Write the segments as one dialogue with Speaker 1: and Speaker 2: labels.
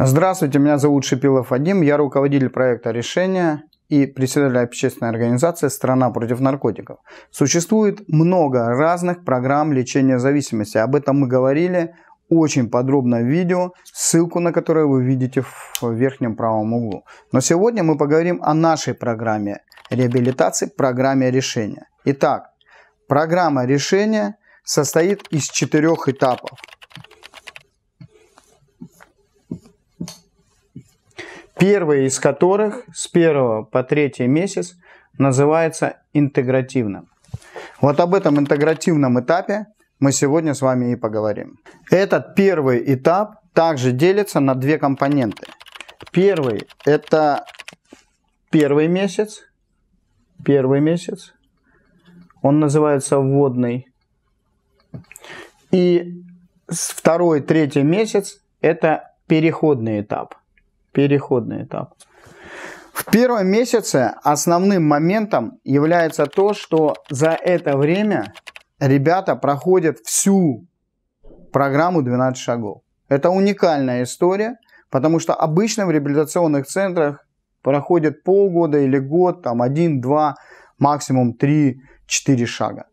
Speaker 1: Здравствуйте, меня зовут Шипилов Вадим, я руководитель проекта «Решение» и председатель общественной организации «Страна против наркотиков». Существует много разных программ лечения зависимости. Об этом мы говорили очень подробно в видео, ссылку на которое вы видите в верхнем правом углу. Но сегодня мы поговорим о нашей программе реабилитации, программе решения. Итак, программа решения состоит из четырех этапов – Первый из которых с первого по третий месяц называется интегративным. Вот об этом интегративном этапе мы сегодня с вами и поговорим. Этот первый этап также делится на две компоненты. Первый – это первый месяц. Первый месяц. Он называется вводный. И второй, третий месяц – это переходный этап – переходный этап. В первом месяце основным моментом является то, что за это время ребята проходят всю программу 12 шагов. Это уникальная история, потому что обычно в реабилитационных центрах проходят полгода или год, там один, два, максимум три, четыре шага.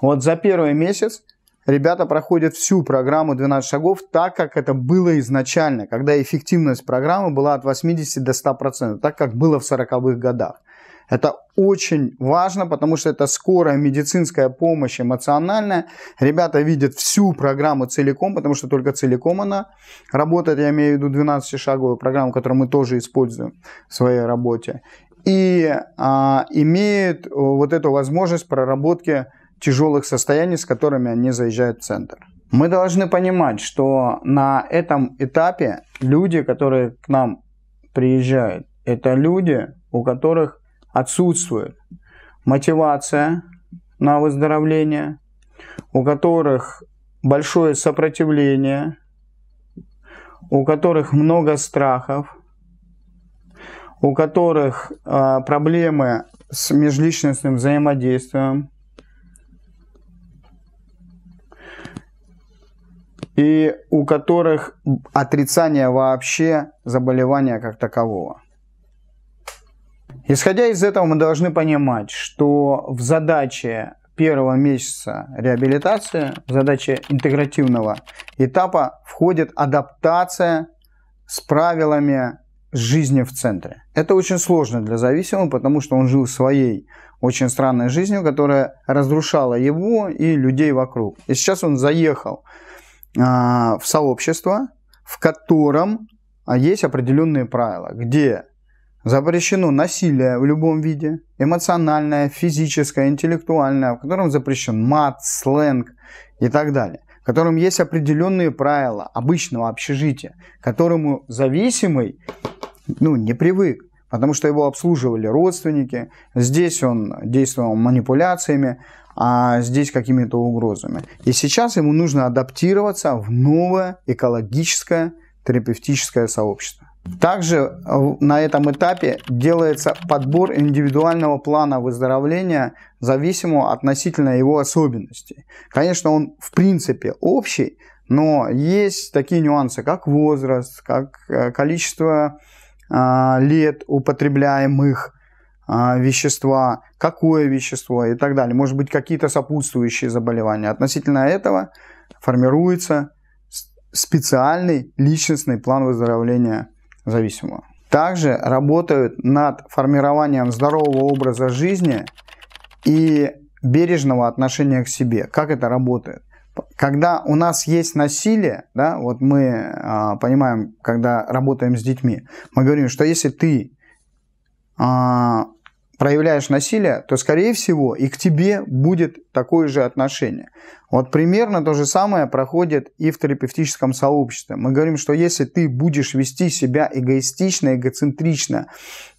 Speaker 1: Вот за первый месяц ребята проходят всю программу 12 шагов так, как это было изначально, когда эффективность программы была от 80 до 100%, так как было в 40-х годах. Это очень важно, потому что это скорая медицинская помощь, эмоциональная. Ребята видят всю программу целиком, потому что только целиком она работает. Я имею в виду 12-шаговую программу, которую мы тоже используем в своей работе. И а, имеют э, вот эту возможность проработки тяжелых состояний, с которыми они заезжают в центр. Мы должны понимать, что на этом этапе люди, которые к нам приезжают, это люди, у которых отсутствует мотивация на выздоровление, у которых большое сопротивление, у которых много страхов, у которых э, проблемы с межличностным взаимодействием, и у которых отрицание вообще заболевания как такового. Исходя из этого, мы должны понимать, что в задаче первого месяца реабилитации, в задаче интегративного этапа входит адаптация с правилами жизни в центре. Это очень сложно для зависимого, потому что он жил своей очень странной жизнью, которая разрушала его и людей вокруг. И сейчас он заехал а, в сообщество, в котором а, есть определенные правила, где запрещено насилие в любом виде, эмоциональное, физическое, интеллектуальное, в котором запрещен мат, сленг и так далее, в котором есть определенные правила обычного общежития, к которому зависимый ну, не привык, потому что его обслуживали родственники, здесь он действовал манипуляциями, а здесь какими-то угрозами. И сейчас ему нужно адаптироваться в новое экологическое терапевтическое сообщество. Также э, на этом этапе делается подбор индивидуального плана выздоровления, зависимого относительно его особенностей. Конечно, он в принципе общий, но есть такие нюансы, как возраст, как э, количество а, лет употребляемых а, вещества, какое вещество и так далее. Может быть, какие-то сопутствующие заболевания. Относительно этого формируется специальный личностный план выздоровления зависимого. Также работают над формированием здорового образа жизни и бережного отношения к себе. Как это работает? Когда у нас есть насилие, да, вот мы а, понимаем, когда работаем с детьми, мы говорим, что если ты а, проявляешь насилие, то, скорее всего, и к тебе будет такое же отношение. Вот примерно то же самое проходит и в терапевтическом сообществе. Мы говорим, что если ты будешь вести себя эгоистично, эгоцентрично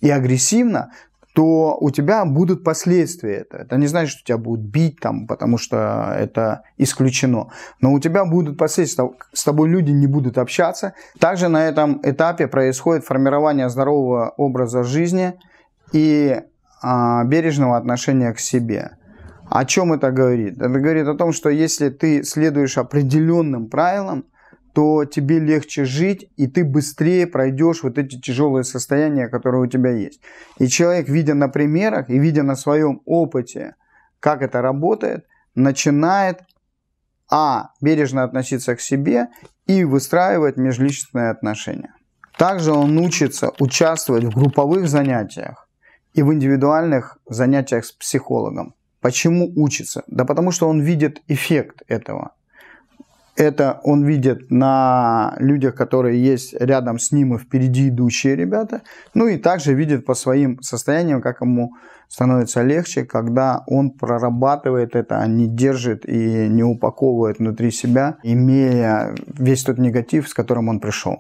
Speaker 1: и агрессивно, то у тебя будут последствия. Это, это не значит, что тебя будут бить, там, потому что это исключено. Но у тебя будут последствия, с тобой люди не будут общаться. Также на этом этапе происходит формирование здорового образа жизни и а, бережного отношения к себе. О чем это говорит? Это говорит о том, что если ты следуешь определенным правилам, то тебе легче жить, и ты быстрее пройдешь вот эти тяжелые состояния, которые у тебя есть. И человек, видя на примерах и видя на своем опыте, как это работает, начинает а. бережно относиться к себе и выстраивать межличностные отношения. Также он учится участвовать в групповых занятиях, и в индивидуальных занятиях с психологом. Почему учится? Да потому что он видит эффект этого. Это он видит на людях, которые есть рядом с ним и впереди идущие ребята. Ну и также видит по своим состояниям, как ему становится легче, когда он прорабатывает это, а не держит и не упаковывает внутри себя, имея весь тот негатив, с которым он пришел.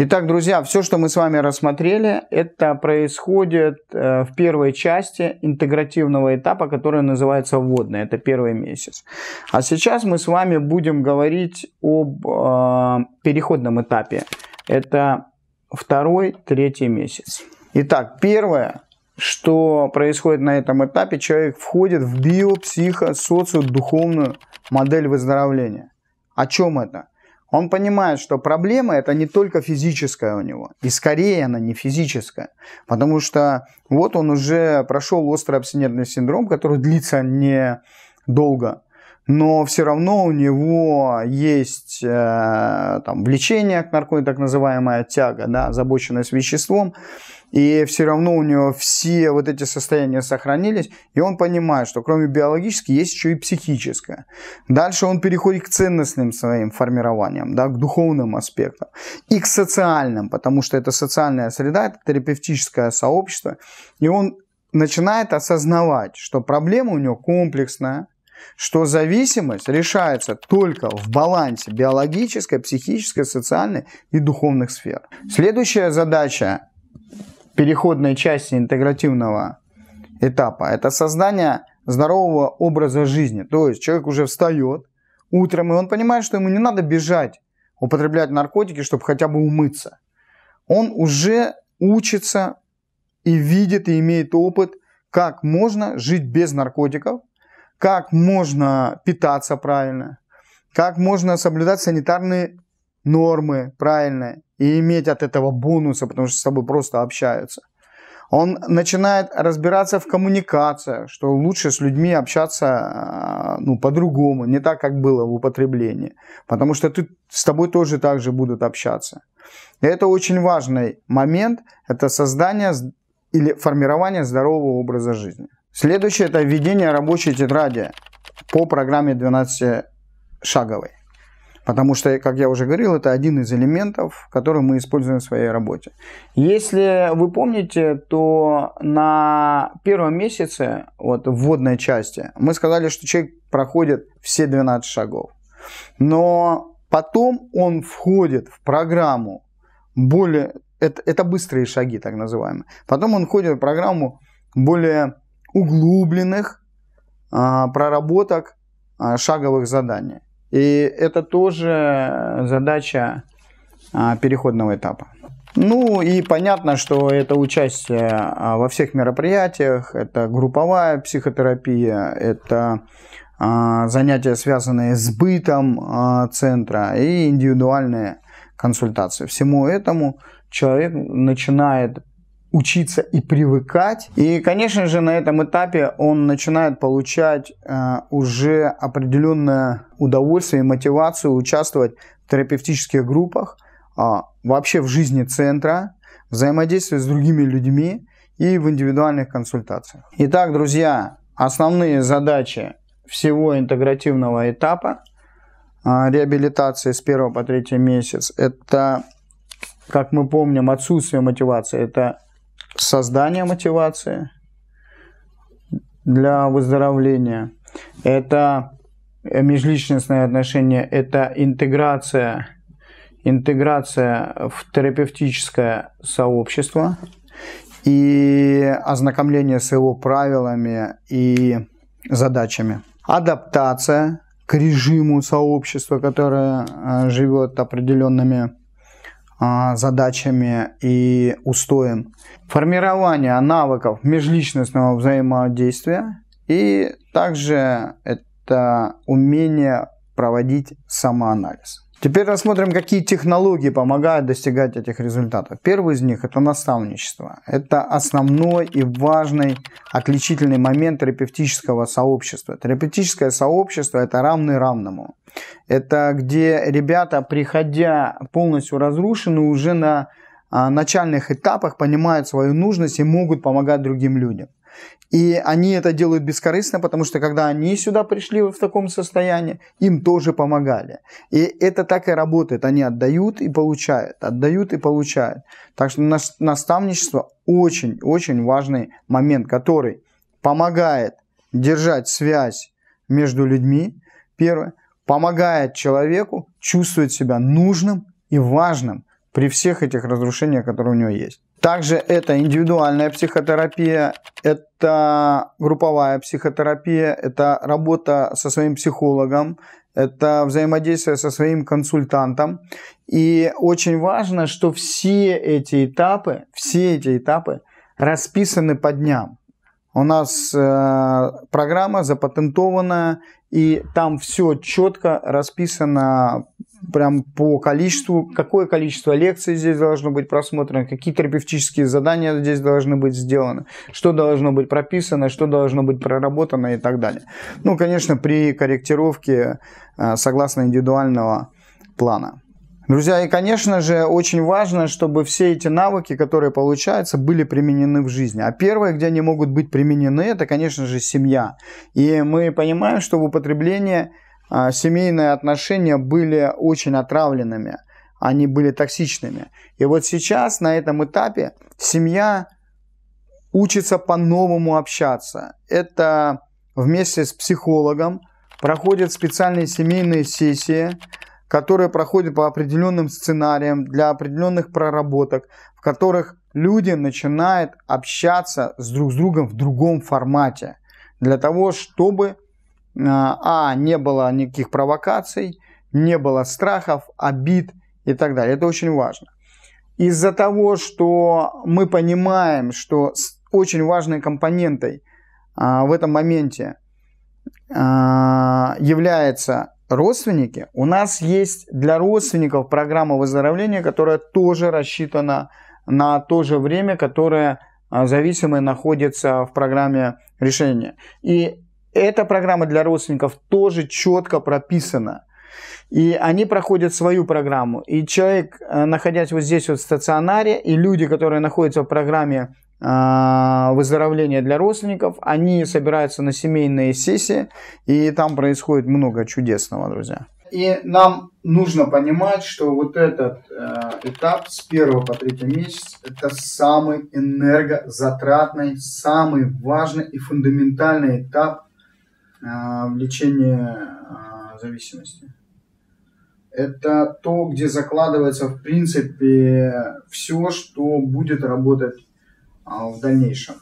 Speaker 1: Итак, друзья, все, что мы с вами рассмотрели, это происходит э, в первой части интегративного этапа, который называется вводный. Это первый месяц. А сейчас мы с вами будем говорить об э, переходном этапе. Это второй, третий месяц. Итак, первое, что происходит на этом этапе, человек входит в био, психо, социо, духовную модель выздоровления. О чем это? Он понимает, что проблема это не только физическая у него, и скорее она не физическая, потому что вот он уже прошел острый абстинентный синдром, который длится недолго, но все равно у него есть э, там, влечение к наркотикам, так называемая тяга, да, озабоченность веществом, и все равно у него все вот эти состояния сохранились, и он понимает, что кроме биологически есть еще и психическое. Дальше он переходит к ценностным своим формированиям, да, к духовным аспектам и к социальным, потому что это социальная среда, это терапевтическое сообщество, и он начинает осознавать, что проблема у него комплексная, что зависимость решается только в балансе биологической, психической, социальной и духовных сфер. Следующая задача переходной части интегративного этапа. Это создание здорового образа жизни. То есть человек уже встает утром, и он понимает, что ему не надо бежать, употреблять наркотики, чтобы хотя бы умыться. Он уже учится и видит, и имеет опыт, как можно жить без наркотиков, как можно питаться правильно, как можно соблюдать санитарные нормы правильные, и иметь от этого бонусы, потому что с тобой просто общаются. Он начинает разбираться в коммуникации, что лучше с людьми общаться а, ну, по-другому, не так, как было в употреблении. Потому что ты, с тобой тоже так же будут общаться. И это очень важный момент, это создание или формирование здорового образа жизни. Следующее – это введение рабочей тетради по программе 12-шаговой. Потому что, как я уже говорил, это один из элементов, который мы используем в своей работе. Если вы помните, то на первом месяце, вот в вводной части, мы сказали, что человек проходит все 12 шагов. Но потом он входит в программу более... Это, это быстрые шаги, так называемые. Потом он входит в программу более углубленных а, проработок а, шаговых заданий. И это тоже задача а, переходного этапа. Ну и понятно, что это участие а, во всех мероприятиях, это групповая психотерапия, это а, занятия, связанные с бытом центра и индивидуальные консультации. Всему этому человек начинает учиться и привыкать. И, конечно же, на этом этапе он начинает получать э, уже определенное удовольствие и мотивацию участвовать в терапевтических группах, э, вообще в жизни центра, взаимодействие с другими людьми и в индивидуальных консультациях. Итак, друзья, основные задачи всего интегративного этапа э, реабилитации с 1 по 3 месяц – это, как мы помним, отсутствие мотивации, это создание мотивации для выздоровления, это межличностные отношения, это интеграция, интеграция в терапевтическое сообщество и ознакомление с его правилами и задачами. Адаптация к режиму сообщества, которое э, живет определенными а, задачами и устоем. Формирование навыков межличностного взаимодействия и также это умение проводить самоанализ. Теперь рассмотрим, какие технологии помогают достигать этих результатов. Первый из них – это наставничество. Это основной и важный отличительный момент терапевтического сообщества. Терапевтическое сообщество – это равный равному. Это где ребята, приходя полностью разрушены, уже на а, начальных этапах понимают свою нужность и могут помогать другим людям. И они это делают бескорыстно, потому что когда они сюда пришли в таком состоянии, им тоже помогали. И это так и работает. Они отдают и получают, отдают и получают. Так что наставничество очень-очень важный момент, который помогает держать связь между людьми, первое, помогает человеку чувствовать себя нужным и важным при всех этих разрушениях, которые у него есть. Также это индивидуальная психотерапия, это групповая психотерапия, это работа со своим психологом, это взаимодействие со своим консультантом. И очень важно, что все эти этапы, все эти этапы расписаны по дням. У нас э, программа запатентованная, и там все четко расписано прям по количеству, какое количество лекций здесь должно быть просмотрено, какие терапевтические задания здесь должны быть сделаны, что должно быть прописано, что должно быть проработано и так далее. Ну, конечно, при корректировке э, согласно индивидуального плана. Друзья, и, конечно же, очень важно, чтобы все эти навыки, которые получаются, были применены в жизни. А первое, где они могут быть применены, это, конечно же, семья. И мы понимаем, что в употреблении а, семейные отношения были очень отравленными, они были токсичными. И вот сейчас на этом этапе семья учится по-новому общаться. Это вместе с психологом проходят специальные семейные сессии, которые проходят по определенным сценариям для определенных проработок, в которых люди начинают общаться с друг с другом в другом формате для того, чтобы а, а, не было никаких провокаций, не было страхов, обид и так далее. Это очень важно. Из-за того, что мы понимаем, что очень важной компонентой а, в этом моменте а, является родственники, у нас есть для родственников программа выздоровления, которая тоже рассчитана на то же время, которое а, зависимые находятся в программе решения. И эта программа для родственников тоже четко прописана. И они проходят свою программу. И человек, э, находясь вот здесь вот в стационаре, и люди, которые находятся в программе а, выздоровления для родственников, они собираются на семейные сессии, и там происходит много чудесного, друзья. И нам нужно понимать, что вот этот э, этап с 1 по 3 месяц это самый энергозатратный, самый важный и фундаментальный этап а, в лечении а, зависимости. Это то, где закладывается, в принципе, все, что будет работать а, в дальнейшем.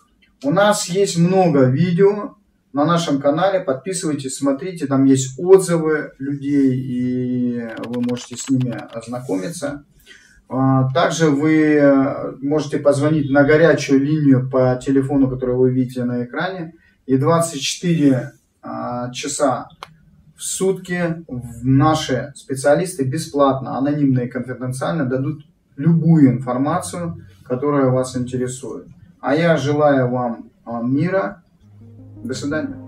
Speaker 1: У нас есть много видео на нашем канале. Подписывайтесь, смотрите. Там есть отзывы людей, и вы можете с ними ознакомиться. Также вы можете позвонить на горячую линию по телефону, который вы видите на экране. И 24 часа в сутки наши специалисты бесплатно, анонимно и конфиденциально дадут любую информацию, которая вас интересует. А я желаю вам а, мира. До свидания.